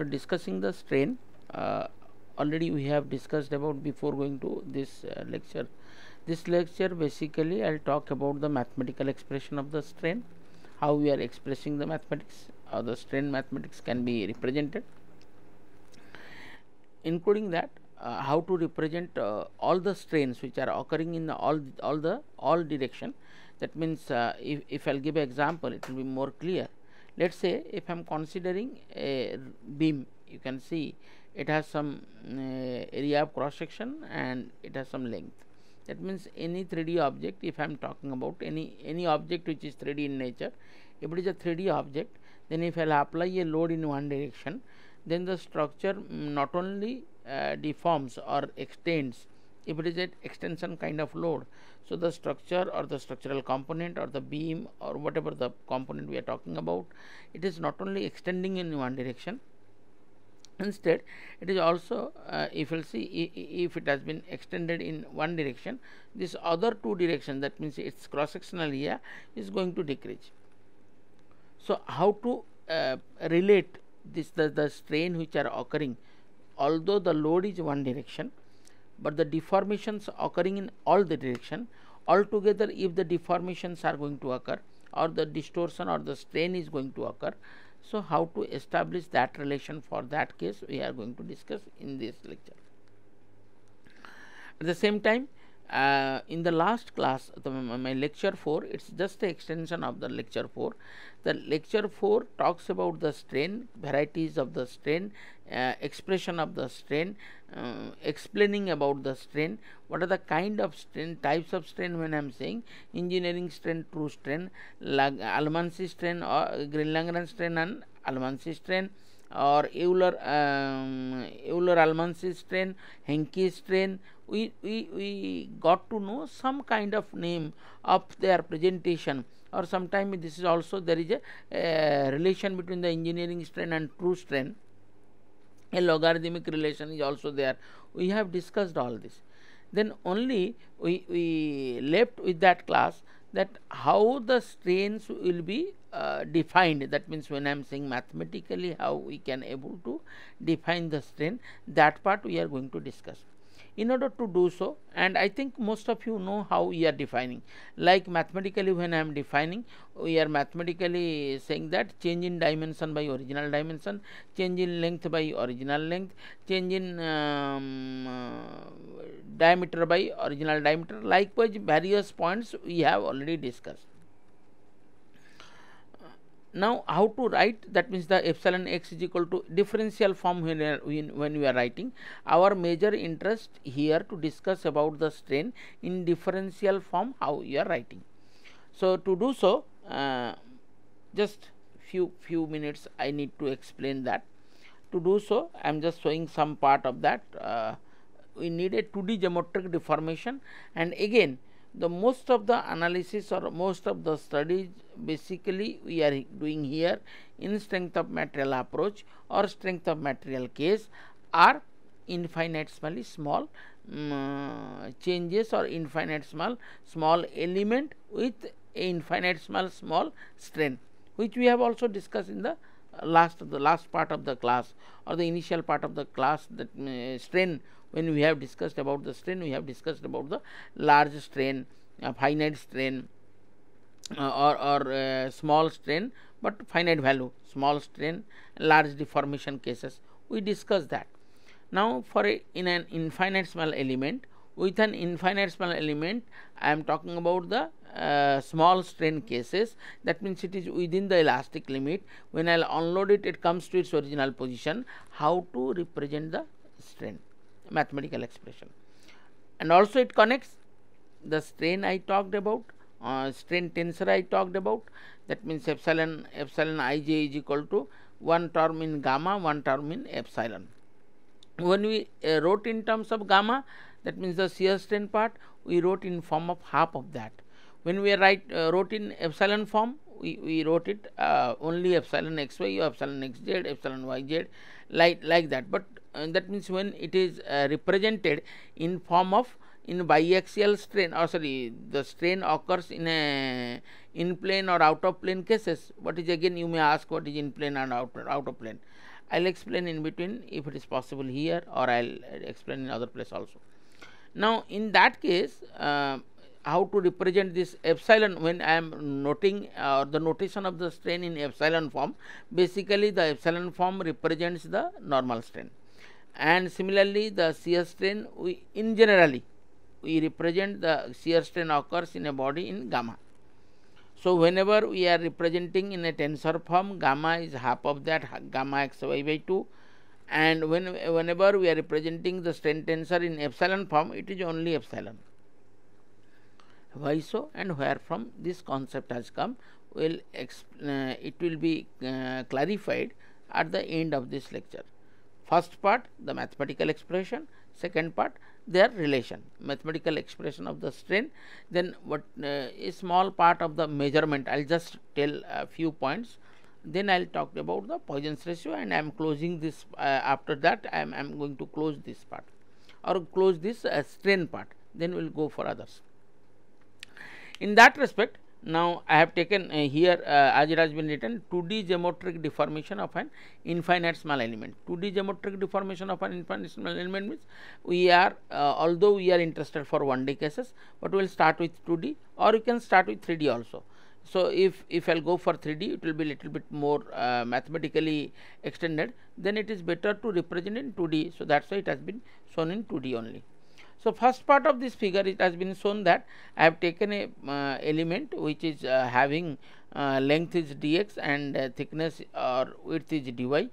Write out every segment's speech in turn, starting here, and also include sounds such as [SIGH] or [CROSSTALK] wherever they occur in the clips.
after discussing the strain uh, already we have discussed about before going to this uh, lecture this lecture basically i'll talk about the mathematical expression of the strain how we are expressing the mathematics or the strain mathematics can be represented including that uh, how to represent uh, all the strains which are occurring in the all all the all direction that means uh, if, if I'll give an example it will be more clear let us say if I am considering a beam, you can see it has some uh, area of cross section and it has some length. That means any 3D object, if I am talking about any, any object which is 3D in nature, if it is a 3D object, then if I apply a load in one direction, then the structure mm, not only uh, deforms or extends if it is an extension kind of load so the structure or the structural component or the beam or whatever the component we are talking about it is not only extending in one direction instead it is also uh, if you'll see if it has been extended in one direction this other two direction that means its cross sectional area is going to decrease so how to uh, relate this the, the strain which are occurring although the load is one direction but the deformations occurring in all the direction altogether if the deformations are going to occur or the distortion or the strain is going to occur so how to establish that relation for that case we are going to discuss in this lecture at the same time uh, in the last class the, my lecture 4 it's just the extension of the lecture 4 the lecture 4 talks about the strain varieties of the strain uh, expression of the strain uh, explaining about the strain what are the kind of strain types of strain when i'm saying engineering strain true strain Almanzi almansi strain or green strain and almansi strain or Euler um, Euler Almansi's strain, Henke's strain. We, we, we got to know some kind of name of their presentation or sometimes this is also there is a, a relation between the engineering strain and true strain a logarithmic relation is also there we have discussed all this then only we, we left with that class that how the strains will be uh, defined that means when I am saying mathematically how we can able to define the strain that part we are going to discuss in order to do so and I think most of you know how we are defining like mathematically when I am defining we are mathematically saying that change in dimension by original dimension change in length by original length change in um, uh, diameter by original diameter likewise various points we have already discussed now, how to write that means the epsilon x is equal to differential form when, when, when we are writing. Our major interest here to discuss about the strain in differential form how we are writing. So, to do so, uh, just few few minutes I need to explain that. To do so, I am just showing some part of that. Uh, we need a 2D geometric deformation and again the most of the analysis or most of the studies basically we are doing here in strength of material approach or strength of material case are infinitesimally small um, changes or infinitesimal small element with infinitesimal small strength which we have also discussed in the last the last part of the class or the initial part of the class that uh, strain when we have discussed about the strain we have discussed about the large strain uh, finite strain uh, or, or uh, small strain but finite value small strain large deformation cases we discuss that now for a, in an infinitesimal element with an infinitesimal element i am talking about the uh, small strain cases that means it is within the elastic limit when i'll unload it it comes to its original position how to represent the strain mathematical expression. And also it connects the strain I talked about, uh, strain tensor I talked about, that means epsilon, epsilon ij is equal to one term in gamma, one term in epsilon. When we uh, wrote in terms of gamma, that means the shear strain part, we wrote in form of half of that. When we write, uh, wrote in epsilon form, we, we wrote it uh, only epsilon xy, epsilon xz, epsilon yz, like, like that. But uh, that means when it is uh, represented in form of in biaxial strain or sorry the strain occurs in a in plane or out of plane cases what is again you may ask what is in plane and out, out of plane i'll explain in between if it is possible here or i'll uh, explain in other place also now in that case uh, how to represent this epsilon when i am noting or uh, the notation of the strain in epsilon form basically the epsilon form represents the normal strain and similarly the shear strain we in generally we represent the shear strain occurs in a body in gamma so whenever we are representing in a tensor form gamma is half of that gamma xy by 2 and when whenever we are representing the strain tensor in epsilon form it is only epsilon why so and where from this concept has come will uh, it will be uh, clarified at the end of this lecture First part the mathematical expression, second part their relation, mathematical expression of the strain, then what uh, a small part of the measurement, I will just tell a few points then I will talk about the Poisson's ratio and I am closing this uh, after that I am, I am, going to close this part or close this uh, strain part then we will go for others. In that respect now, I have taken uh, here uh, as it has been written 2D geometric deformation of an infinite small element. 2D geometric deformation of an infinite small element means we are uh, although we are interested for 1D cases, but we will start with 2D or you can start with 3D also. So, if, if I will go for 3D it will be little bit more uh, mathematically extended then it is better to represent in 2D. So, that is why it has been shown in 2D only. So, first part of this figure it has been shown that I have taken a uh, element which is uh, having uh, length is dx and uh, thickness or width is dy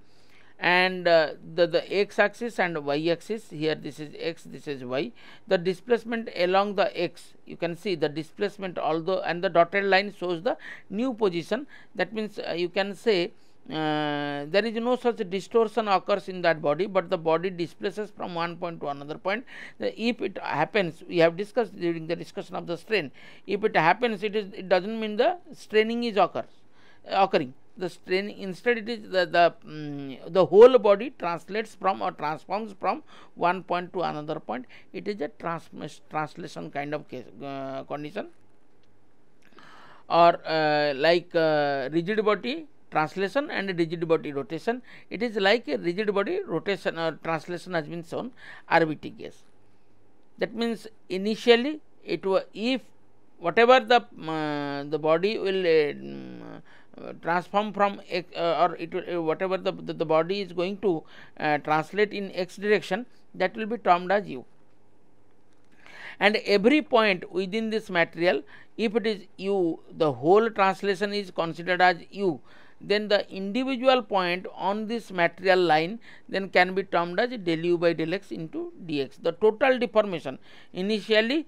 and uh, the, the x axis and y axis here this is x this is y the displacement along the x you can see the displacement although and the dotted line shows the new position that means uh, you can say uh, there is no such distortion occurs in that body but the body displaces from one point to another point the, if it happens we have discussed during the discussion of the strain if it happens it is it doesn't mean the straining is occurs uh, occurring the strain instead it is the the, um, the whole body translates from or transforms from one point to another point it is a trans translation kind of case, uh, condition or uh, like uh, rigid body translation and rigid body rotation. It is like a rigid body rotation or uh, translation has been shown RBT case. That means initially it was if whatever the uh, the body will uh, mm, transform from x uh, or it will, uh, whatever the, the, the body is going to uh, translate in x direction that will be termed as u and every point within this material if it is u the whole translation is considered as u then the individual point on this material line then can be termed as du by del x into dx. The total deformation initially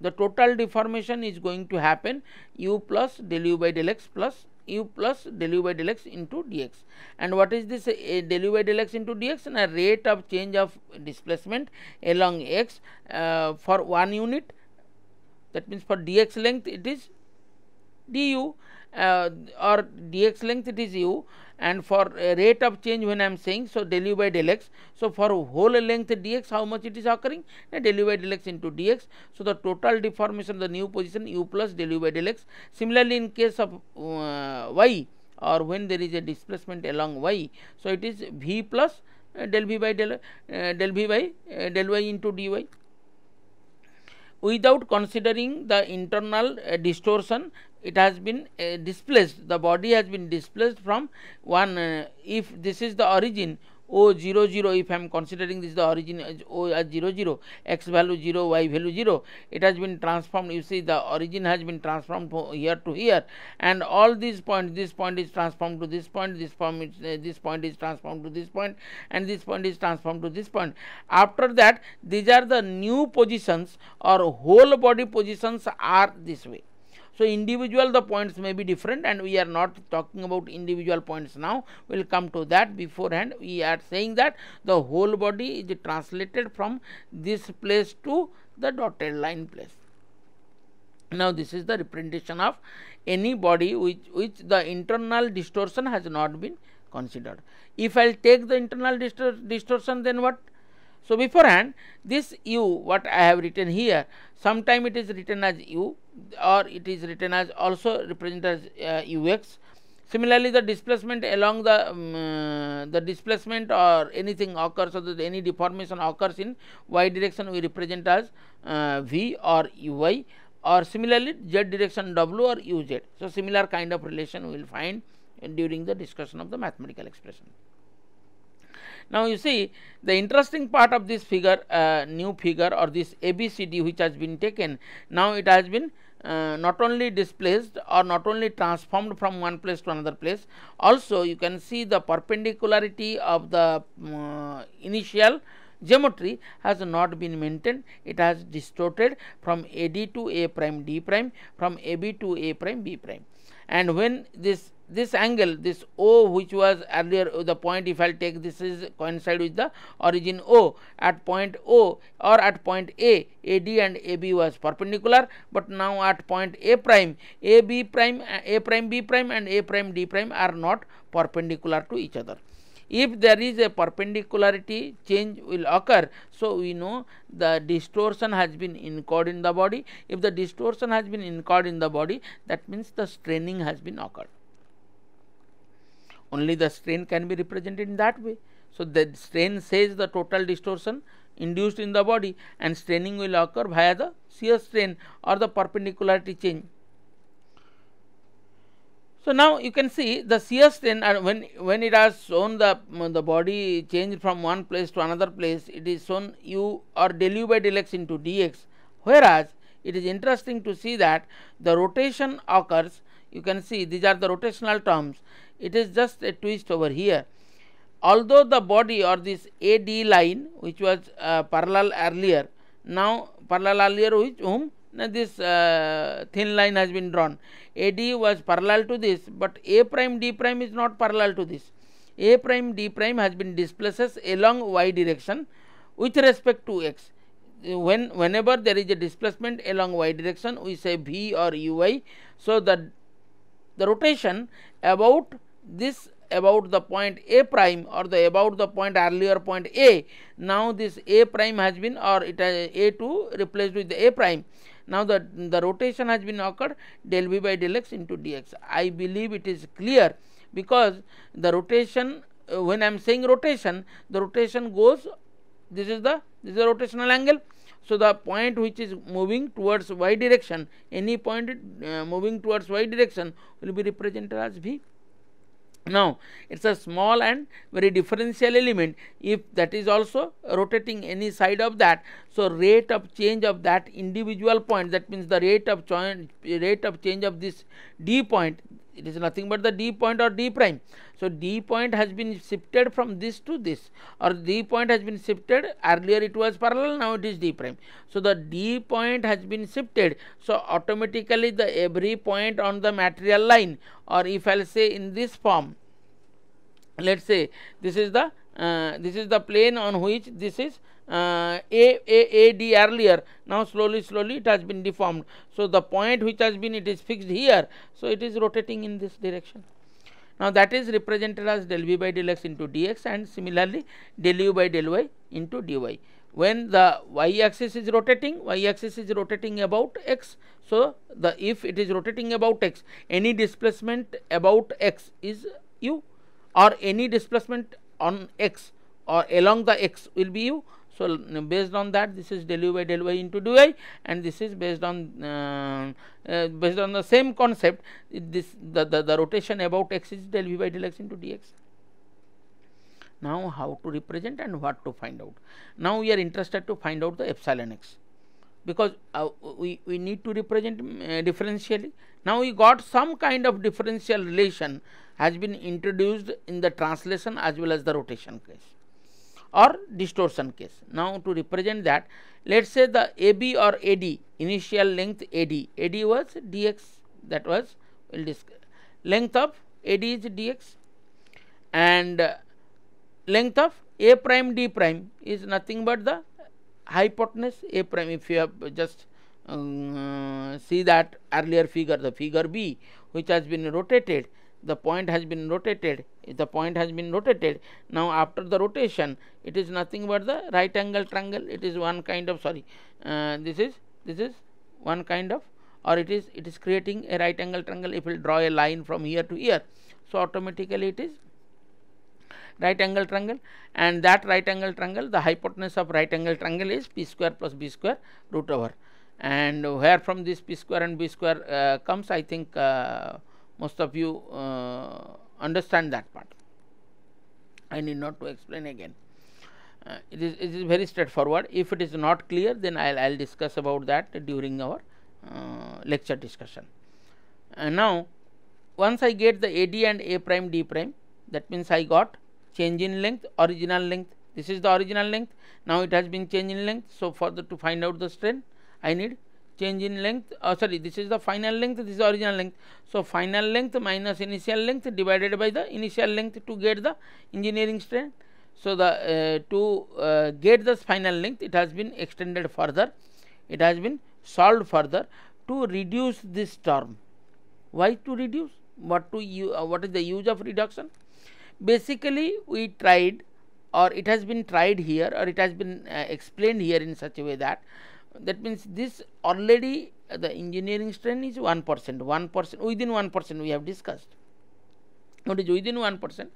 the total deformation is going to happen u plus del u by del x plus u plus del u by del x into dx and what is this uh, del u by del x into dx and a rate of change of displacement along x uh, for one unit that means for dx length it is du uh, or dx length it is u and for uh, rate of change when I am saying so del u by del x. So, for whole length dx how much it is occurring uh, del u by del x into dx. So, the total deformation the new position u plus del u by del x. Similarly, in case of uh, y or when there is a displacement along y. So, it is v plus uh, del v by del, uh, del v by uh, del y into dy without considering the internal uh, distortion it has been uh, displaced the body has been displaced from one uh, if this is the origin o 0 0 if i am considering this the origin as uh, o as 0 0 x value 0 y value 0 it has been transformed you see the origin has been transformed from here to here and all these points this point is transformed to this point this point is, uh, this point is transformed to this point and this point is transformed to this point after that these are the new positions or whole body positions are this way so, individual the points may be different and we are not talking about individual points now. We will come to that beforehand. We are saying that the whole body is translated from this place to the dotted line place. Now, this is the representation of any body which, which the internal distortion has not been considered. If I will take the internal distor distortion, then what? So beforehand this u what I have written here sometime it is written as u or it is written as also represented as uh, ux. Similarly, the displacement along the um, uh, the displacement or anything occurs or any deformation occurs in y direction we represent as uh, v or uy or similarly z direction w or uz. So, similar kind of relation we will find during the discussion of the mathematical expression. Now, you see the interesting part of this figure uh, new figure or this ABCD which has been taken now it has been uh, not only displaced or not only transformed from one place to another place also you can see the perpendicularity of the mm, uh, initial geometry has not been maintained it has distorted from AD to A prime D prime from AB to A prime B prime and when this this angle this O which was earlier the point if I'll take this is coincide with the origin O at point O or at point A AD and AB was perpendicular but now at point A prime AB prime A prime B prime and A prime D prime are not perpendicular to each other. If there is a perpendicularity change will occur, so we know the distortion has been incurred in the body. If the distortion has been incurred in the body, that means the straining has been occurred only the strain can be represented in that way. So, the strain says the total distortion induced in the body and straining will occur via the shear strain or the perpendicularity change. So, now you can see the shear strain and uh, when, when it has shown the, mm, the body changed from one place to another place it is shown u or del u by del x into dx whereas, it is interesting to see that the rotation occurs you can see these are the rotational terms it is just a twist over here although the body or this AD line which was uh, parallel earlier now parallel earlier which whom now this uh, thin line has been drawn AD was parallel to this but A prime D prime is not parallel to this A prime D prime has been displaces along y direction with respect to x when whenever there is a displacement along y direction we say V or Uy so the the rotation about this about the point A prime or the about the point earlier point A. Now this A prime has been or it has A2 replaced with A prime. Now the, the rotation has been occurred del V by del x into dx. I believe it is clear because the rotation uh, when I am saying rotation the rotation goes this is the this is the rotational angle. So, the point which is moving towards y direction any point uh, moving towards y direction will be represented as V. Now, it is a small and very differential element if that is also rotating any side of that. So, rate of change of that individual point that means the rate of rate of change of this d point it is nothing but the d point or d prime. So, d point has been shifted from this to this or d point has been shifted earlier it was parallel now it is d prime. So, the d point has been shifted. So, automatically the every point on the material line or if I will say in this form let us say this is the uh, this is the plane on which this is uh, A, A, A, D earlier. Now slowly, slowly it has been deformed. So the point which has been it is fixed here. So it is rotating in this direction. Now that is represented as del v by del x into dx and similarly del u by del y into dy. When the y axis is rotating, y axis is rotating about x. So the if it is rotating about x, any displacement about x is u or any displacement on x or along the x will be u so, based on that this is del u by del y into du y and this is based on uh, uh, based on the same concept this the, the, the rotation about x is del v by del x into dx. Now, how to represent and what to find out. Now, we are interested to find out the epsilon x because uh, we, we need to represent mm, uh, differentially. Now, we got some kind of differential relation has been introduced in the translation as well as the rotation case or distortion case. Now to represent that let us say the AB or AD initial length AD, AD was dx that was will discuss length of AD is dx and uh, length of A prime D prime is nothing but the hypotenuse A prime if you have just um, see that earlier figure the figure B which has been rotated the point has been rotated the point has been rotated now after the rotation it is nothing but the right angle triangle it is one kind of sorry uh, this is this is one kind of or it is it is creating a right angle triangle if we draw a line from here to here so automatically it is right angle triangle and that right angle triangle the hypotenuse of right angle triangle is p square plus b square root over and where from this p square and b square uh, comes i think uh, most of you uh, understand that part. I need not to explain again. Uh, it, is, it is very straightforward. If it is not clear, then I'll I'll discuss about that during our uh, lecture discussion. And uh, now, once I get the AD and A prime D prime, that means I got change in length, original length. This is the original length. Now it has been changed in length. So for the, to find out the strain, I need change in length oh sorry this is the final length this is the original length so final length minus initial length divided by the initial length to get the engineering strain so the uh, to uh, get the final length it has been extended further it has been solved further to reduce this term why to reduce what to you uh, what is the use of reduction basically we tried or it has been tried here or it has been uh, explained here in such a way that that means this already uh, the engineering strain is 1 percent 1 percent within 1 percent we have discussed what is within 1 percent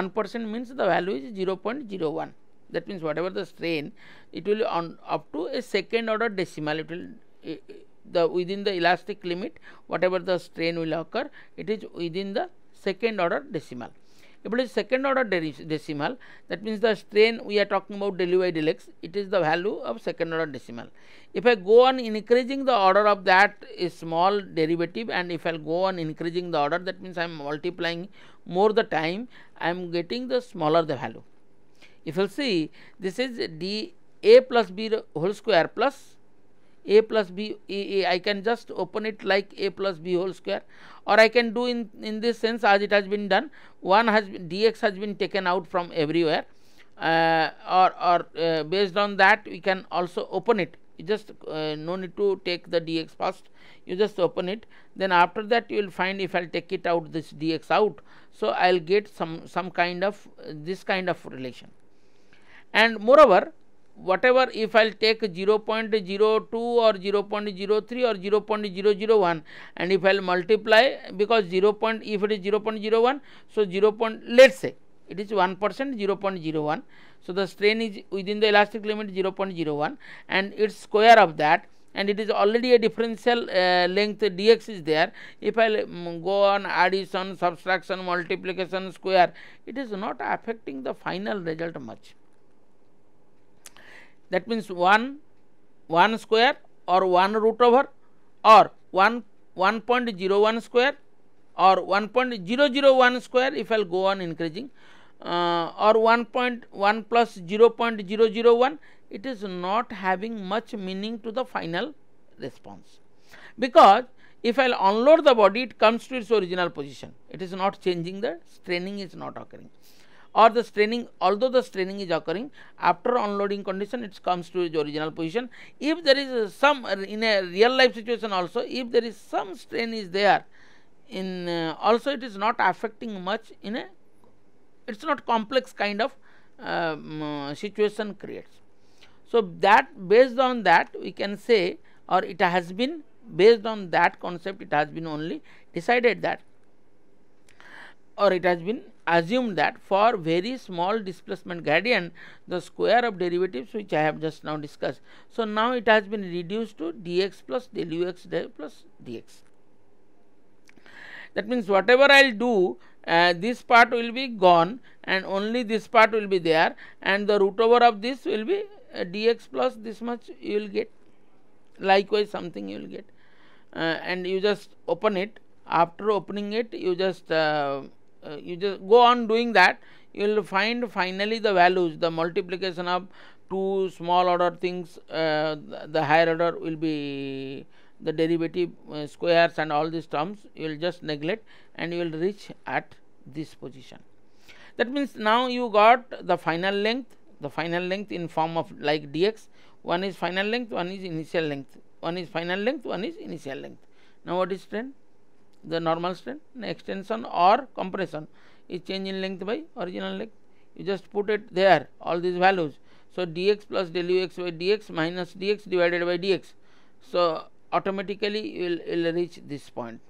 1 percent means the value is 0 0.01 that means whatever the strain it will on up to a second order decimal it will uh, the within the elastic limit whatever the strain will occur it is within the second order decimal if it is second order decimal, that means the strain we are talking about del u by del x, it is the value of second order decimal. If I go on increasing the order of that small derivative and if I go on increasing the order, that means I am multiplying more the time, I am getting the smaller the value. If you see, this is d a plus b whole square plus a plus b a, a I can just open it like a plus b whole square or I can do in, in this sense as it has been done 1 has been, dx has been taken out from everywhere uh, or, or uh, based on that we can also open it you just uh, no need to take the dx first you just open it then after that you will find if I'll take it out this dx out so I'll get some some kind of this kind of relation and moreover whatever if I'll take 0.02 or 0.03 or 0.001 and if I'll multiply because 0. Point, if it is 0.01 so 0. Point, let's say it is 1 percent 0.01 so the strain is within the elastic limit 0.01 and its square of that and it is already a differential uh, length dx is there if i um, mm, go on addition subtraction multiplication square it is not affecting the final result much that means 1 1 square or 1 root over or 1 1.01 square or 1.001 square if I will go on increasing uh, or 1.1 plus 0 0.001 it is not having much meaning to the final response because if I will unload the body it comes to its original position it is not changing the straining is not occurring or the straining although the straining is occurring after unloading condition it comes to its original position if there is some in a real life situation also if there is some strain is there in uh, also it is not affecting much in a it's not complex kind of um, uh, situation creates so that based on that we can say or it has been based on that concept it has been only decided that or it has been assume that for very small displacement gradient the square of derivatives which I have just now discussed. So now it has been reduced to dx plus del ux plus dx. That means whatever I will do uh, this part will be gone and only this part will be there and the root over of this will be uh, dx plus this much you will get likewise something you will get uh, and you just open it after opening it you just uh, uh, you just go on doing that you will find finally the values the multiplication of two small order things uh, the, the higher order will be the derivative uh, squares and all these terms you will just neglect and you will reach at this position that means now you got the final length the final length in form of like dx one is final length one is initial length one is final length one is initial length now what is trend the normal strain extension or compression is change in length by original length you just put it there all these values so dx plus del u x by dx minus dx divided by dx so automatically you will, will reach this point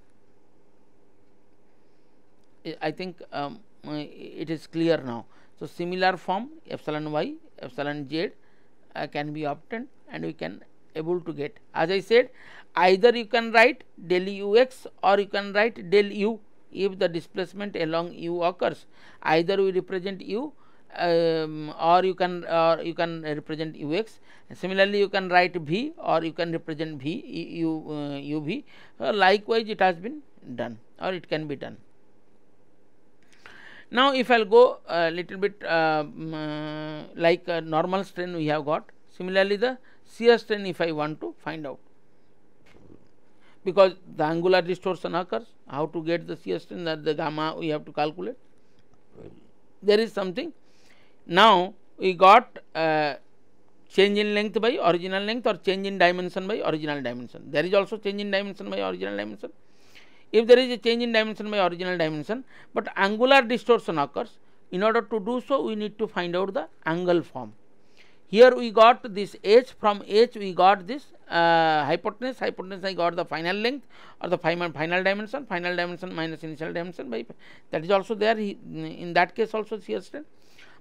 I think um, it is clear now. So, similar form epsilon y epsilon z uh, can be obtained and we can able to get. As I said either you can write del u x or you can write del u if the displacement along u occurs. Either we represent u um, or you can or you can represent u x. Similarly, you can write v or you can represent v u, uh, Uh, likewise, it has been done or it can be done. Now, if I will go a uh, little bit uh, um, uh, like normal strain we have got, similarly the CH10 if I want to find out because the angular distortion occurs how to get the CH10 that the gamma we have to calculate there is something now we got uh, change in length by original length or change in dimension by original dimension there is also change in dimension by original dimension if there is a change in dimension by original dimension but angular distortion occurs in order to do so we need to find out the angle form here we got this h from h we got this uh, hypotenuse hypotenuse I got the final length or the final, final dimension final dimension minus initial dimension by that is also there in that case also shear strain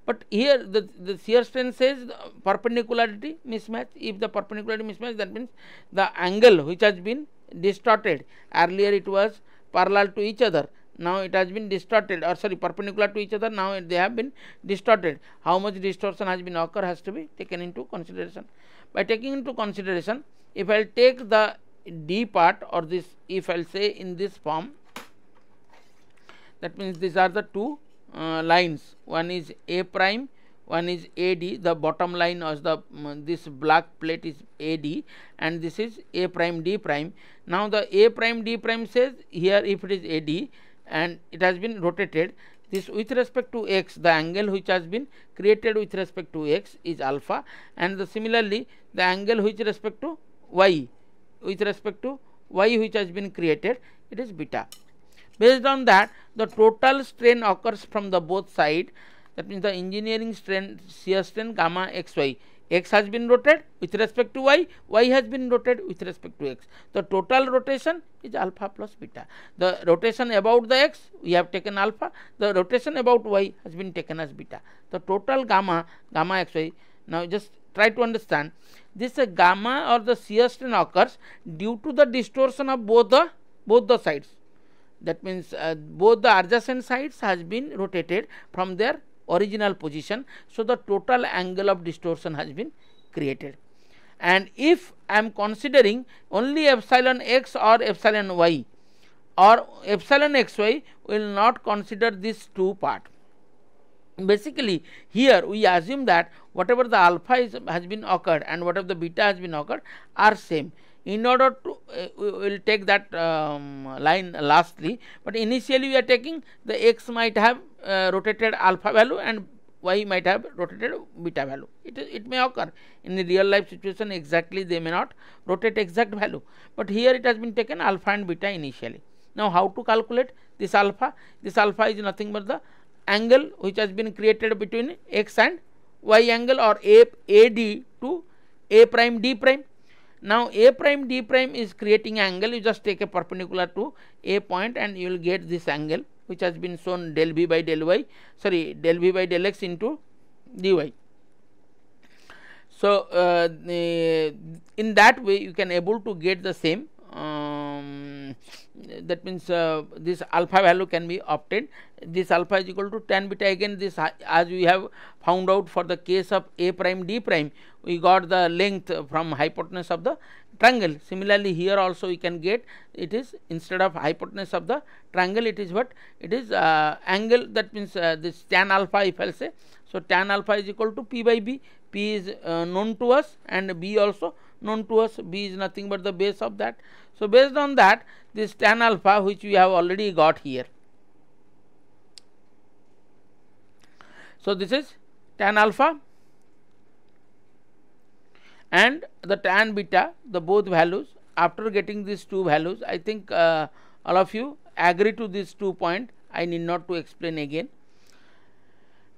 but here the, the shear strain says perpendicularity mismatch if the perpendicularity mismatch that means the angle which has been distorted earlier it was parallel to each other now it has been distorted or sorry perpendicular to each other now they have been distorted how much distortion has been occurred has to be taken into consideration by taking into consideration if i'll take the d part or this if i'll say in this form that means these are the two uh, lines one is a prime one is AD the bottom line as the um, this black plate is AD and this is A prime D prime now the A prime D prime says here if it is AD and it has been rotated this with respect to x the angle which has been created with respect to x is alpha and the similarly the angle which respect to y with respect to y which has been created it is beta based on that the total strain occurs from the both side that means the engineering strain shear strain gamma xy x has been rotated with respect to y, y has been rotated with respect to x. The total rotation is alpha plus beta. The rotation about the x we have taken alpha, the rotation about y has been taken as beta. The total gamma, gamma xy, now just try to understand this uh, gamma or the shear strain occurs due to the distortion of both the both the sides. That means uh, both the adjacent sides has been rotated from their original position so the total angle of distortion has been created and if I am considering only epsilon x or epsilon y or epsilon xy will not consider this two part basically here we assume that whatever the alpha is, has been occurred and whatever the beta has been occurred are same in order to uh, we will take that um, line lastly but initially we are taking the x might have uh, rotated alpha value and y might have rotated beta value it is it may occur in the real life situation exactly they may not rotate exact value but here it has been taken alpha and beta initially now how to calculate this alpha this alpha is nothing but the angle which has been created between x and y angle or a ad to a prime d prime now A prime D prime is creating angle you just take a perpendicular to A point and you will get this angle which has been shown del B by del Y sorry del B by del X into dy. So, uh, in that way you can able to get the same uh, that means uh, this alpha value can be obtained this alpha is equal to tan beta again this uh, as we have found out for the case of a prime d prime we got the length from hypotenuse of the triangle similarly here also we can get it is instead of hypotenuse of the triangle it is what it is uh, angle that means uh, this tan alpha if i say eh? so tan alpha is equal to p by b p is uh, known to us and b also known to us b is nothing but the base of that so based on that this tan alpha which we have already got here. So, this is tan alpha and the tan beta the both values after getting these two values I think uh, all of you agree to these two point I need not to explain again.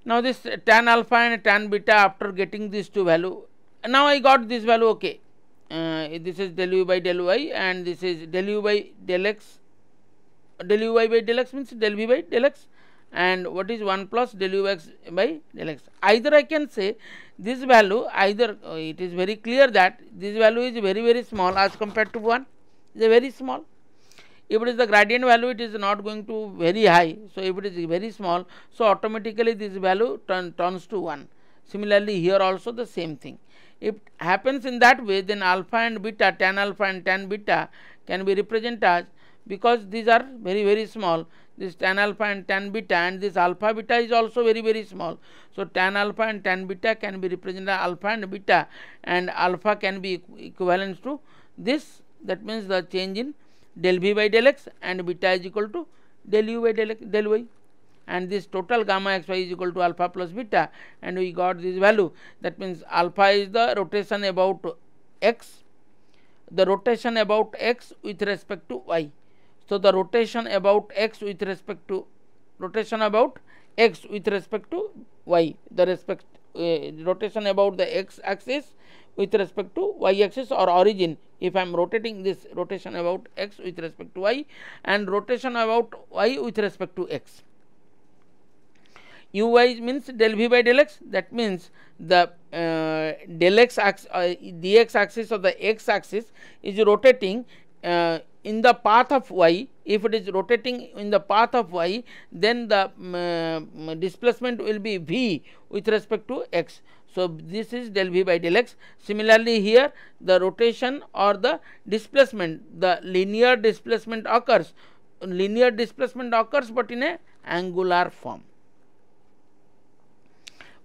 Now, this tan alpha and tan beta after getting these two value now I got this value okay uh, this is del u by del y and this is del u by del x del u y by del x means del v by del x and what is 1 plus del u x by del x. Either I can say this value either oh, it is very clear that this value is very very small as compared to 1 is very small. If it is the gradient value it is not going to very high. So, if it is very small so automatically this value turn, turns to 1. Similarly, here also the same thing. If it happens in that way, then alpha and beta, tan alpha and tan beta can be represented as because these are very very small this tan alpha and tan beta and this alpha beta is also very very small so tan alpha and tan beta can be represented as alpha and beta and alpha can be equivalent to this that means the change in del v by del x and beta is equal to del u by del, del y and this total gamma xy is equal to alpha plus beta and we got this value that means alpha is the rotation about x the rotation about x with respect to y so the rotation about x with respect to rotation about x with respect to y the respect uh, rotation about the x axis with respect to y axis or origin if I am rotating this rotation about x with respect to y and rotation about y with respect to x uy means del v by del x that means the uh, del x axis uh, the x axis the x axis is rotating uh, in the path of y if it is rotating in the path of y then the um, displacement will be v with respect to x so this is del v by del x similarly here the rotation or the displacement the linear displacement occurs linear displacement occurs but in a angular form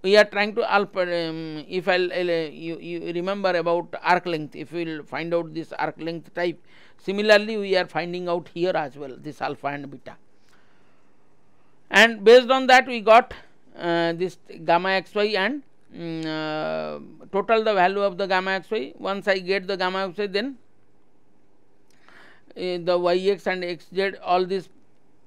we are trying to um, if i uh, you, you remember about arc length if we will find out this arc length type similarly we are finding out here as well this alpha and beta and based on that we got uh, this gamma xy and um, uh, total the value of the gamma xy once I get the gamma xy then uh, the yx and xz all this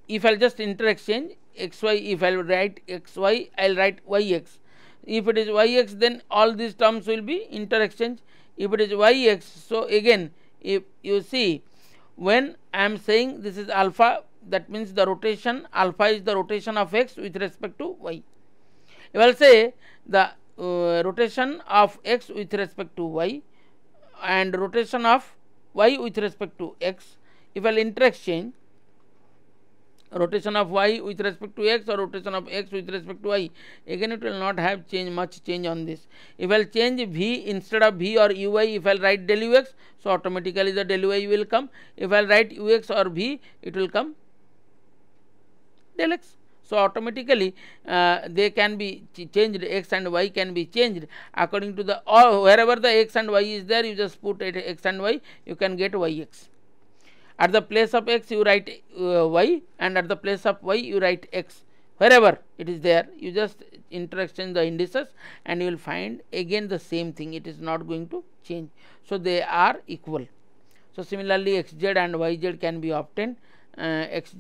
if I'll just interchange xy if I will write xy I will write yx if it is yx then all these terms will be interchange. if it is yx so again if you see when I am saying this is alpha that means the rotation alpha is the rotation of x with respect to y. You will say the uh, rotation of x with respect to y and rotation of y with respect to x if I will interchange rotation of y with respect to x or rotation of x with respect to y again it will not have change much change on this if i'll change v instead of v or uy if i'll write del ux so automatically the del y will come if i'll write ux or v it will come del x so automatically uh, they can be ch changed x and y can be changed according to the or wherever the x and y is there you just put it x and y you can get yx at the place of x you write uh, y and at the place of y you write x wherever it is there you just interchange the indices and you will find again the same thing it is not going to change so they are equal so similarly xz and yz can be obtained uh, xz,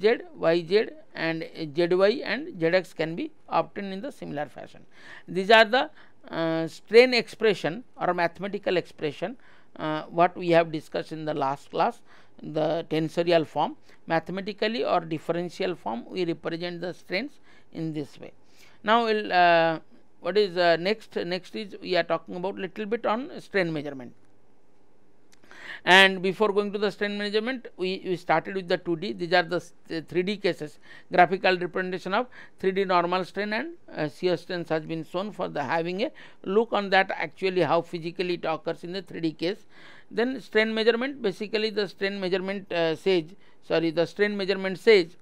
yz and zy and zx can be obtained in the similar fashion. These are the uh, strain expression or mathematical expression uh, what we have discussed in the last class the tensorial form mathematically or differential form we represent the strains in this way now we'll, uh, what is uh, next next is we are talking about little bit on strain measurement and before going to the strain management we, we started with the 2D these are the 3D cases graphical representation of 3D normal strain and uh, shear strain has been shown for the having a look on that actually how physically it occurs in the 3D case then strain measurement basically the strain measurement uh, says sorry the strain measurement says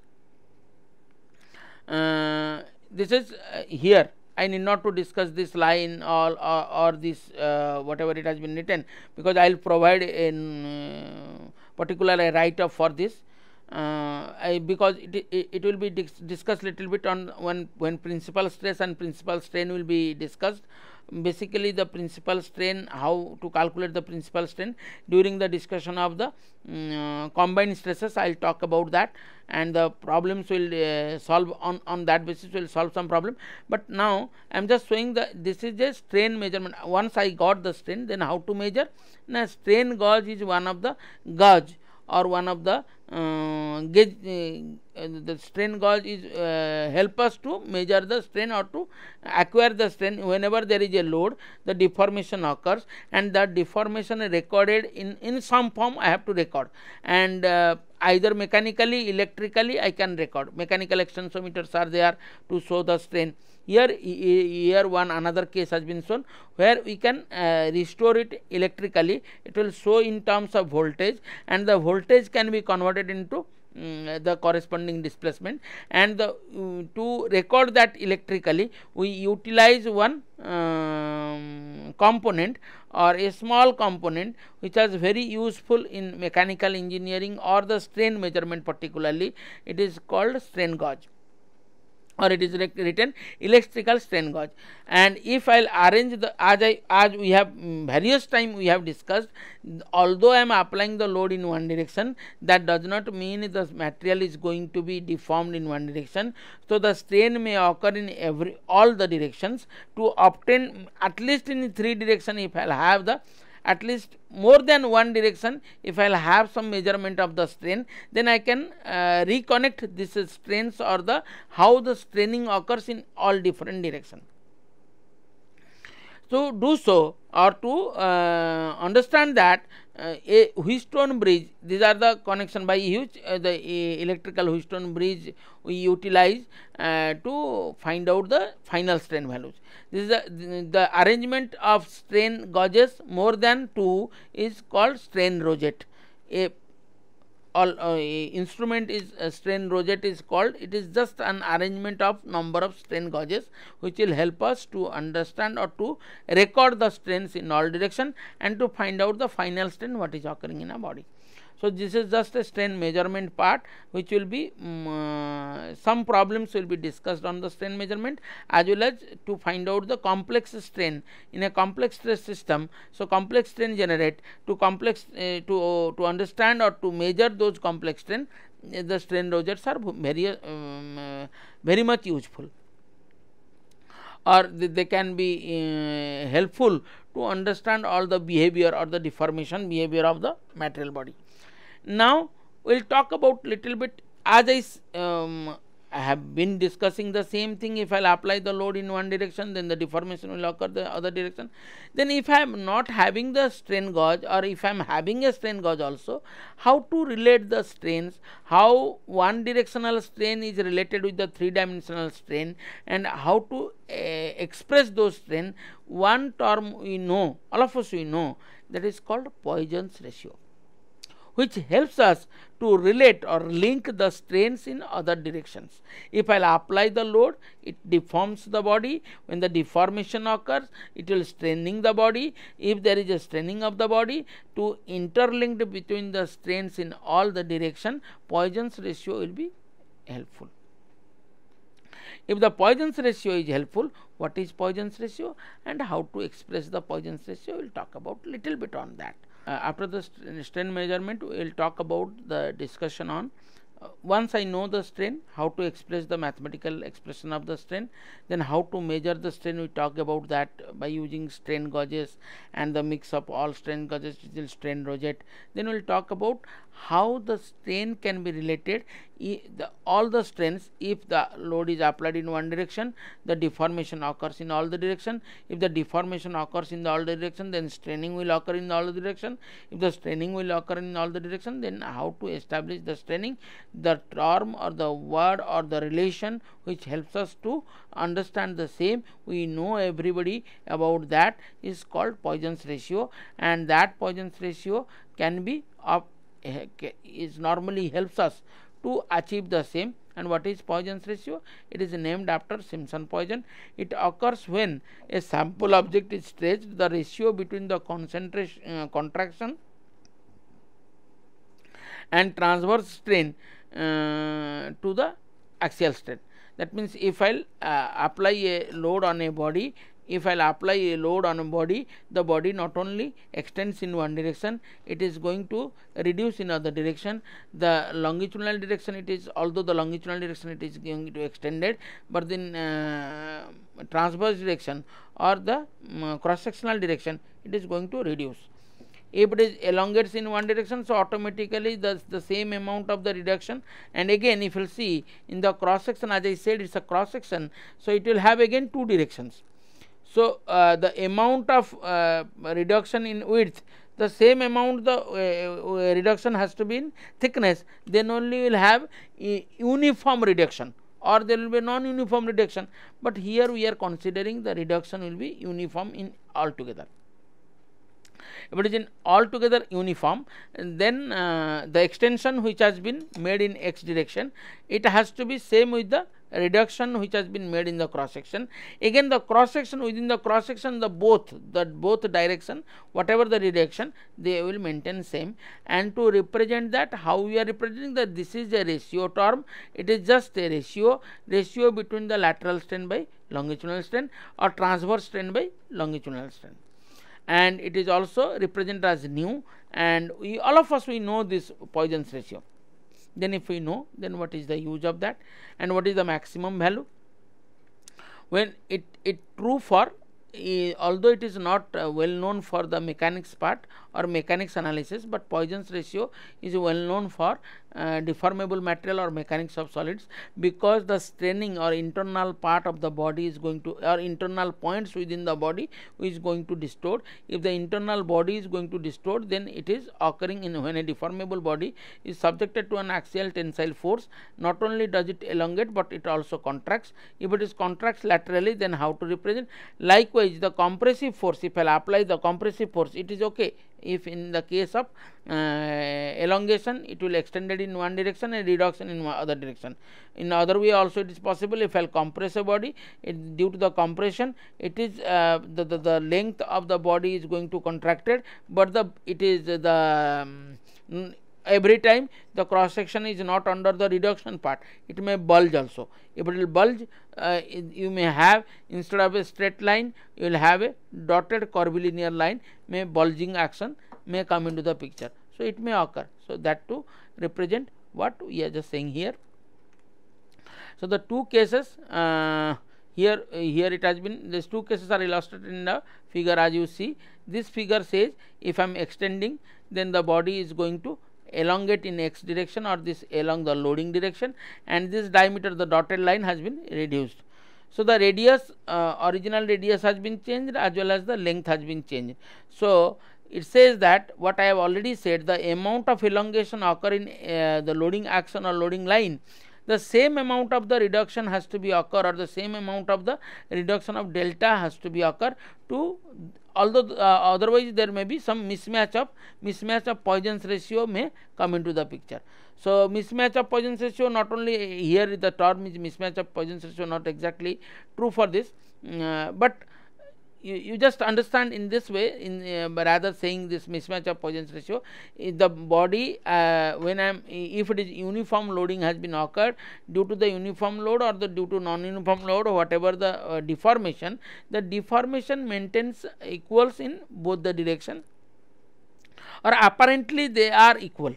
uh, this is uh, here I need not to discuss this line or or, or this uh, whatever it has been written because I will provide in uh, particular a write up for this uh, I, because it, it, it will be dis discussed little bit on when when principal stress and principal strain will be discussed basically the principal strain how to calculate the principal strain during the discussion of the um, combined stresses I will talk about that and the problems will uh, solve on, on that basis will solve some problem. But now I am just showing the this is a strain measurement once I got the strain then how to measure now strain gauge is one of the gauge or one of the uh, gauge uh, the strain gauge is uh, help us to measure the strain or to acquire the strain whenever there is a load the deformation occurs and that deformation is recorded in in some form i have to record and either mechanically electrically i can record mechanical extensometers are there to show the strain here here one another case has been shown where we can uh, restore it electrically it will show in terms of voltage and the voltage can be converted into um, the corresponding displacement and the, um, to record that electrically we utilize one um, component or a small component which is very useful in mechanical engineering or the strain measurement particularly it is called strain gauge or it is written electrical strain gauge and if i'll arrange the as i as we have mm, various time we have discussed although i am applying the load in one direction that does not mean the material is going to be deformed in one direction so the strain may occur in every all the directions to obtain at least in three direction if i'll have the at least more than one direction if I'll have some measurement of the strain then I can uh, reconnect this strains or the how the straining occurs in all different direction. To do so or to uh, understand that uh, a Wheatstone bridge. These are the connection by huge uh, the uh, electrical Wheatstone bridge we utilize uh, to find out the final strain values. This is the, the, the arrangement of strain gauges more than two is called strain rosette. A all uh, instrument is a uh, strain rosette is called it is just an arrangement of number of strain gauges which will help us to understand or to record the strains in all direction and to find out the final strain what is occurring in a body so, this is just a strain measurement part which will be um, some problems will be discussed on the strain measurement as well as to find out the complex strain in a complex stress system. So, complex strain generate to complex uh, to, uh, to understand or to measure those complex strain uh, the strain rosettes are very uh, um, very much useful or they can be helpful to understand all the behavior or the deformation behavior of the material body. Now we'll talk about little bit as I, um, I have been discussing the same thing. If I'll apply the load in one direction, then the deformation will occur the other direction. Then if I'm not having the strain gauge or if I'm having a strain gauge also, how to relate the strains, how one directional strain is related with the three dimensional strain and how to uh, express those strain. One term we know, all of us we know that is called Poisson's ratio which helps us to relate or link the strains in other directions. If I apply the load, it deforms the body. When the deformation occurs, it will straining the body. If there is a straining of the body, to interlinked between the strains in all the direction, Poisson's ratio will be helpful. If the Poisson's ratio is helpful, what is Poisson's ratio and how to express the Poisson's ratio, we will talk about little bit on that. Uh, after the strain measurement we will talk about the discussion on once I know the strain, how to express the mathematical expression of the strain, then how to measure the strain, we talk about that by using strain gauges and the mix of all strain gauges till strain rosette. Then we will talk about how the strain can be related, the, all the strains, if the load is applied in one direction, the deformation occurs in all the direction. If the deformation occurs in the all the direction, then straining will occur in all the direction. If the straining will occur in all the direction, then how to establish the straining the term or the word or the relation which helps us to understand the same we know everybody about that is called Poisson's ratio and that Poisson's ratio can be up eh, is normally helps us to achieve the same and what is Poisson's ratio? It is named after Simpson Poisson. It occurs when a sample object is stretched, the ratio between the concentration, uh, contraction and transverse strain uh, to the axial state. That means, if I uh, apply a load on a body, if I apply a load on a body, the body not only extends in one direction, it is going to reduce in other direction. The longitudinal direction it is, although the longitudinal direction it is going to extended, but then uh, transverse direction or the um, cross-sectional direction it is going to reduce if it is elongates in one direction so automatically that's the same amount of the reduction and again if you see in the cross section as I said it's a cross section so it will have again two directions. So uh, the amount of uh, reduction in width the same amount the uh, uh reduction has to be in thickness then only will have uniform reduction or there will be non uniform reduction but here we are considering the reduction will be uniform in altogether if it is in altogether uniform then uh, the extension which has been made in x direction it has to be same with the reduction which has been made in the cross section again the cross section within the cross section the both the both direction whatever the reduction they will maintain same and to represent that how we are representing that this is a ratio term it is just a ratio ratio between the lateral strain by longitudinal strain or transverse strain by longitudinal strain and it is also represented as nu and we, all of us we know this Poisson's ratio. Then if we know then what is the use of that and what is the maximum value? When it, it true for uh, although it is not uh, well known for the mechanics part or mechanics analysis, but Poisson's ratio is well known for uh, deformable material or mechanics of solids because the straining or internal part of the body is going to or internal points within the body is going to distort. If the internal body is going to distort, then it is occurring in when a deformable body is subjected to an axial tensile force. Not only does it elongate, but it also contracts. If it is contracts laterally, then how to represent? Likewise, the compressive force, if I apply the compressive force, it is okay if in the case of uh, elongation it will extended in one direction and reduction in other direction in other way also it is possible if i compress a body it, due to the compression it is uh, the, the, the length of the body is going to contracted but the it is the um, every time the cross section is not under the reduction part it may bulge also if it will bulge uh, you may have instead of a straight line you will have a dotted curvilinear line may bulging action may come into the picture so it may occur so that to represent what we are just saying here so the two cases uh, here uh, here it has been these two cases are illustrated in the figure as you see this figure says if i am extending then the body is going to elongate in x direction or this along the loading direction and this diameter the dotted line has been reduced. So, the radius uh, original radius has been changed as well as the length has been changed. So, it says that what I have already said the amount of elongation occur in uh, the loading action or loading line the same amount of the reduction has to be occur or the same amount of the reduction of delta has to be occur to although uh, otherwise there may be some mismatch of mismatch of poisons ratio may come into the picture so mismatch of poisons ratio not only here the term is mismatch of poisons ratio not exactly true for this uh, but you, you just understand in this way in uh, rather saying this mismatch of Poisson's ratio if the body uh, when I am if it is uniform loading has been occurred due to the uniform load or the due to non-uniform load or whatever the uh, deformation the deformation maintains uh, equals in both the direction or apparently they are equal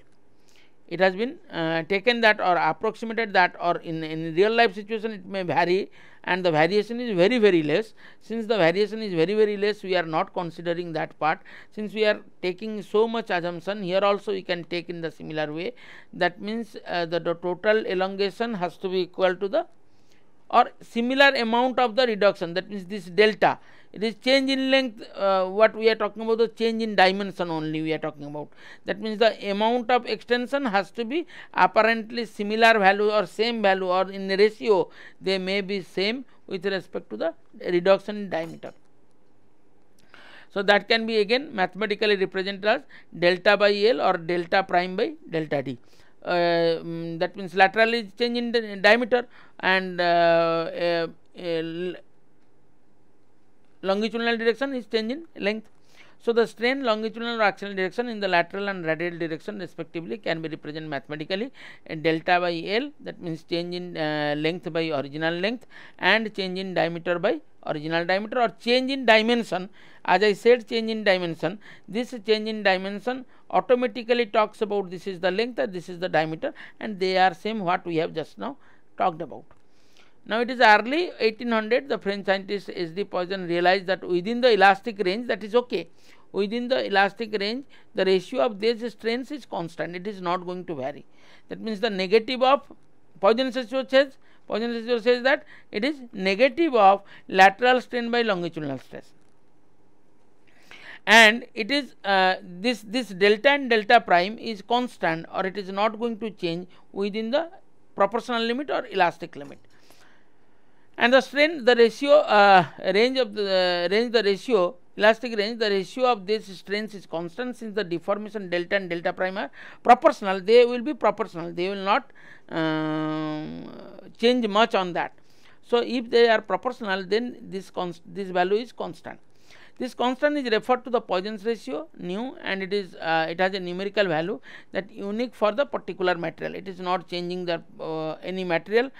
it has been uh, taken that or approximated that or in, in real life situation it may vary and the variation is very very less since the variation is very very less we are not considering that part since we are taking so much assumption here also we can take in the similar way that means uh, the, the total elongation has to be equal to the or similar amount of the reduction that means this delta it is change in length uh, what we are talking about the change in dimension only we are talking about that means the amount of extension has to be apparently similar value or same value or in ratio they may be same with respect to the reduction in diameter so that can be again mathematically represented as delta by L or delta prime by delta D. Uh, um, that means lateral is change in diameter and uh, uh, longitudinal direction is change in length. So, the strain longitudinal or axial direction in the lateral and radial direction respectively can be represented mathematically and delta by L that means change in uh, length by original length and change in diameter by original diameter or change in dimension as I said change in dimension this change in dimension automatically talks about this is the length this is the diameter and they are same what we have just now talked about. Now it is early 1800 the French scientist S.D. Poisson realized that within the elastic range that is okay. Within the elastic range the ratio of these strains is constant it is not going to vary. That means the negative of Poisson's ratio says Poisson's ratio says that it is negative of lateral strain by longitudinal stress. And it is uh, this this delta and delta prime is constant or it is not going to change within the proportional limit or elastic limit and the strain the ratio uh, range of the uh, range the ratio elastic range the ratio of this strains is constant since the deformation delta and delta prime are proportional they will be proportional they will not um, change much on that so if they are proportional then this this value is constant this constant is referred to the Poisson's ratio nu and it is uh, it has a numerical value that unique for the particular material. It is not changing the uh, any material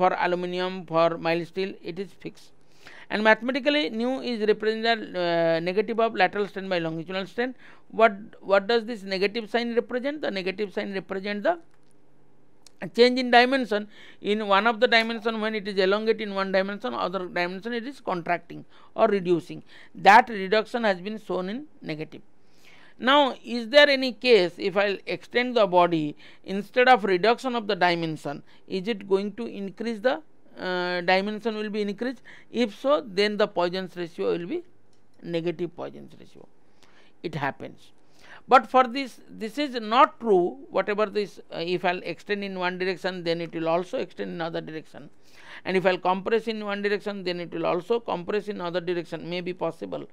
for aluminium for mild steel it is fixed. And mathematically nu is represented uh, negative of lateral strain by longitudinal strain. What what does this negative sign represent? The negative sign represent the change in dimension in one of the dimension when it is elongate in one dimension other dimension it is contracting or reducing that reduction has been shown in negative now is there any case if i extend the body instead of reduction of the dimension is it going to increase the uh, dimension will be increased if so then the Poisson's ratio will be negative Poisson's ratio it happens but for this, this is not true, whatever this, uh, if I will extend in one direction, then it will also extend in other direction. And if I will compress in one direction, then it will also compress in other direction, may be possible.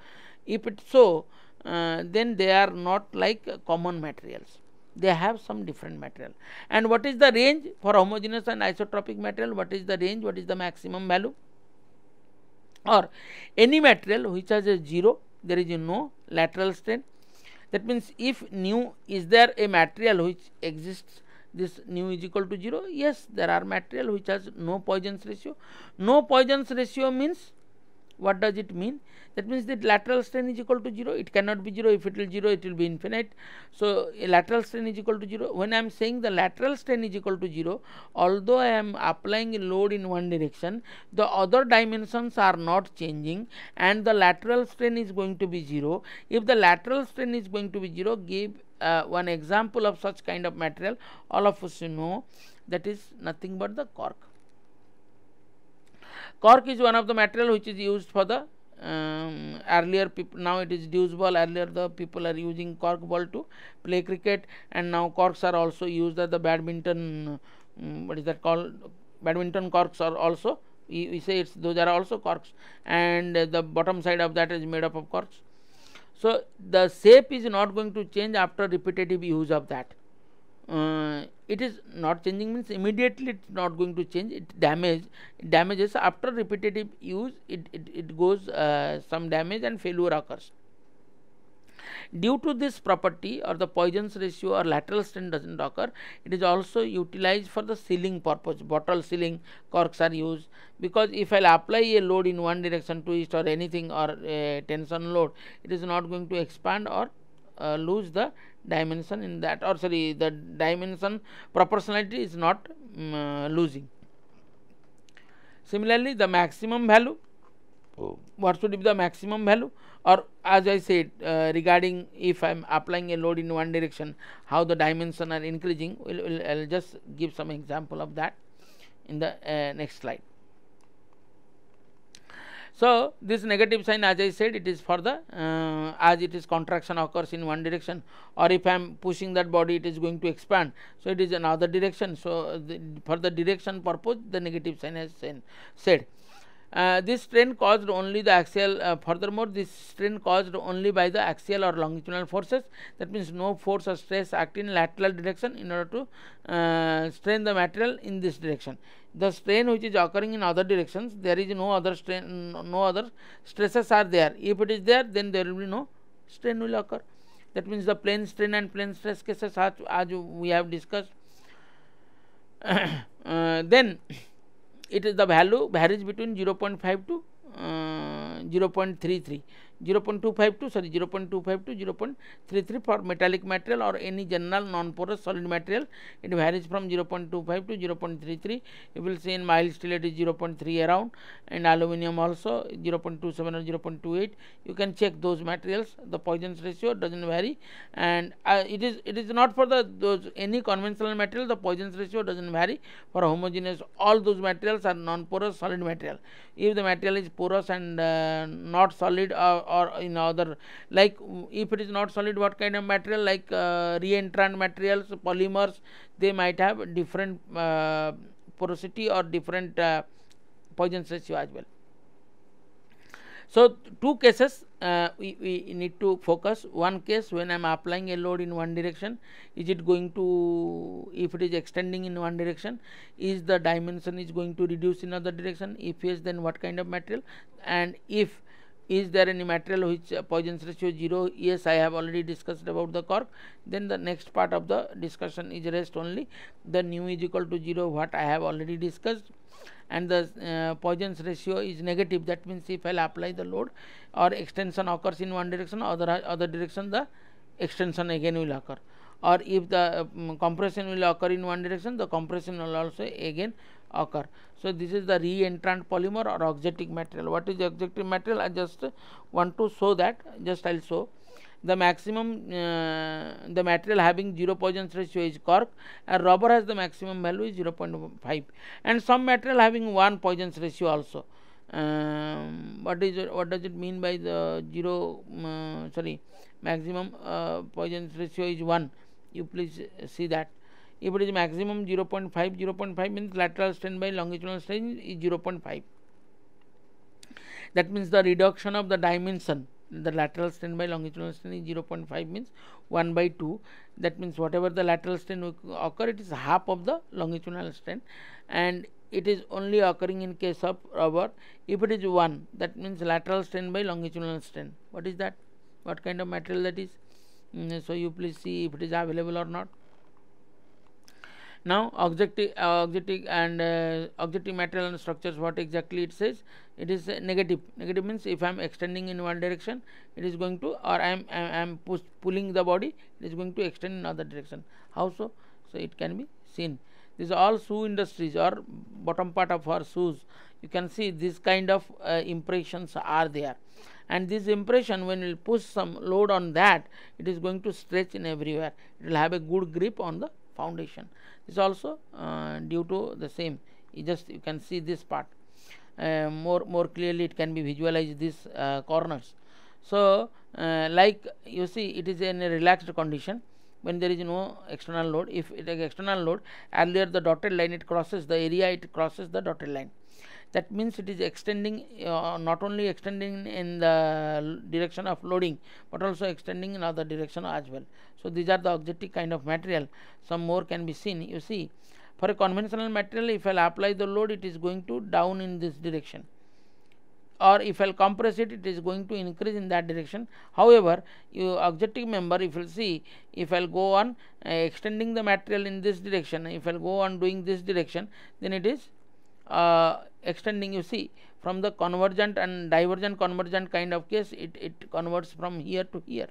If it so, uh, then they are not like common materials. They have some different material. And what is the range for homogeneous and isotropic material? What is the range? What is the maximum value? Or any material which has a zero, there is no lateral strain that means if nu is there a material which exists this nu is equal to 0 yes there are material which has no Poisson's ratio no Poisson's ratio means what does it mean that means that lateral strain is equal to 0 it cannot be 0 if it will 0 it will be infinite so lateral strain is equal to 0 when I am saying the lateral strain is equal to 0 although I am applying load in one direction the other dimensions are not changing and the lateral strain is going to be 0 if the lateral strain is going to be 0 give uh, one example of such kind of material all of us know that is nothing but the cork cork is one of the material which is used for the um, earlier now it is deuce ball earlier the people are using cork ball to play cricket and now corks are also used at the badminton um, what is that called badminton corks are also we, we say it's those are also corks and uh, the bottom side of that is made up of corks so the shape is not going to change after repetitive use of that uh, it is not changing means immediately it's not going to change it damage it damages after repetitive use it, it, it goes uh, some damage and failure occurs due to this property or the poisons ratio or lateral strain doesn't occur it is also utilized for the sealing purpose bottle sealing corks are used because if i apply a load in one direction twist or anything or a tension load it is not going to expand or uh, lose the dimension in that or sorry the dimension proportionality is not um, losing. Similarly, the maximum value oh. what should be the maximum value or as I said uh, regarding if I am applying a load in one direction how the dimension are increasing will I'll just give some example of that in the uh, next slide. So, this negative sign as I said it is for the uh, as it is contraction occurs in one direction or if I am pushing that body it is going to expand. So, it is another direction. So, the, for the direction purpose the negative sign has said. Uh, this strain caused only the axial uh, furthermore this strain caused only by the axial or longitudinal forces that means no force or stress act in lateral direction in order to uh, strain the material in this direction the strain which is occurring in other directions there is no other strain no other stresses are there if it is there then there will be no strain will occur that means the plane strain and plane stress cases as, as we have discussed [COUGHS] uh, then it is the value varies between 0.5 to uh, 0.33 0.252 sorry 0.252 0.33 for metallic material or any general non-porous solid material it varies from 0.25 to 0.33 you will see in mild steel it is 0.3 around and aluminium also 0.27 or 0.28 you can check those materials the poison's ratio doesn't vary and uh, it is it is not for the those any conventional material the poison's ratio doesn't vary for homogeneous all those materials are non-porous solid material if the material is porous and uh, not solid or, uh, or, in other like mm, if it is not solid what kind of material like uh, reentrant materials polymers they might have different uh, porosity or different uh, poison ratio as well so, two cases uh, we, we need to focus one case when I am applying a load in one direction is it going to if it is extending in one direction is the dimension is going to reduce in other direction if yes then what kind of material and if is there any material which Poisson's ratio 0? Yes, I have already discussed about the cork. Then the next part of the discussion is rest only. The nu is equal to 0 what I have already discussed and the uh, Poisson's ratio is negative. That means if I apply the load or extension occurs in one direction, other, other direction the extension again will occur. Or if the um, compression will occur in one direction, the compression will also again occur. So, this is the reentrant polymer or auxetic material. What is auxetic material? I just want to show that, just I will show. The maximum, uh, the material having 0 Poisson's ratio is cork and rubber has the maximum value is 0 0.5 and some material having 1 Poisson's ratio also. Um, what is it, what does it mean by the 0, uh, sorry, maximum uh, Poisson's ratio is 1. You please see that if it is maximum 0 0.5 0 0.5 means lateral strain by longitudinal strain is 0 0.5 that means the reduction of the dimension the lateral strain by longitudinal strain is 0 0.5 means 1 by 2 that means whatever the lateral strain occur it is half of the longitudinal strain and it is only occurring in case of rubber if it is 1 that means lateral strain by longitudinal strain what is that what kind of material that is mm, so you please see if it is available or not now objective, uh, objective and uh, objective material and structures what exactly it says it is uh, negative. Negative means if I am extending in one direction it is going to or I am, I am push, pulling the body it is going to extend in other direction. How so? So it can be seen. These are all shoe industries or bottom part of our shoes. You can see this kind of uh, impressions are there. And this impression when we push some load on that it is going to stretch in everywhere. It will have a good grip on the foundation is also uh, due to the same you just you can see this part uh, more more clearly it can be visualized these uh, corners so uh, like you see it is in a relaxed condition when there is no external load if it is external load earlier the dotted line it crosses the area it crosses the dotted line that means it is extending uh, not only extending in the direction of loading but also extending in other direction as well so these are the objective kind of material some more can be seen you see for a conventional material if i'll apply the load it is going to down in this direction or if I'll compress it, it is going to increase in that direction. However, you objective member, if you'll see, if I'll go on uh, extending the material in this direction, if I'll go on doing this direction, then it is uh, extending you see from the convergent and divergent convergent kind of case it, it converts from here to here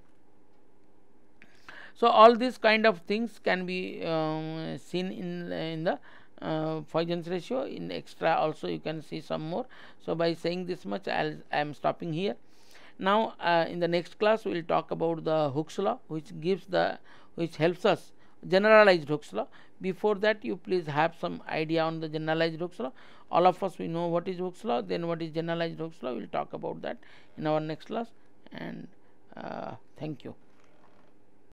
so all these kind of things can be um, seen in, in the uh, Poisson's ratio in extra also you can see some more so by saying this much I'll, I'm stopping here now uh, in the next class we will talk about the Hooke's law which gives the which helps us generalized Hooke's law before that you please have some idea on the generalized Hooke's law all of us we know what is Hooke's law then what is generalized Hooke's law we will talk about that in our next class and uh, thank you.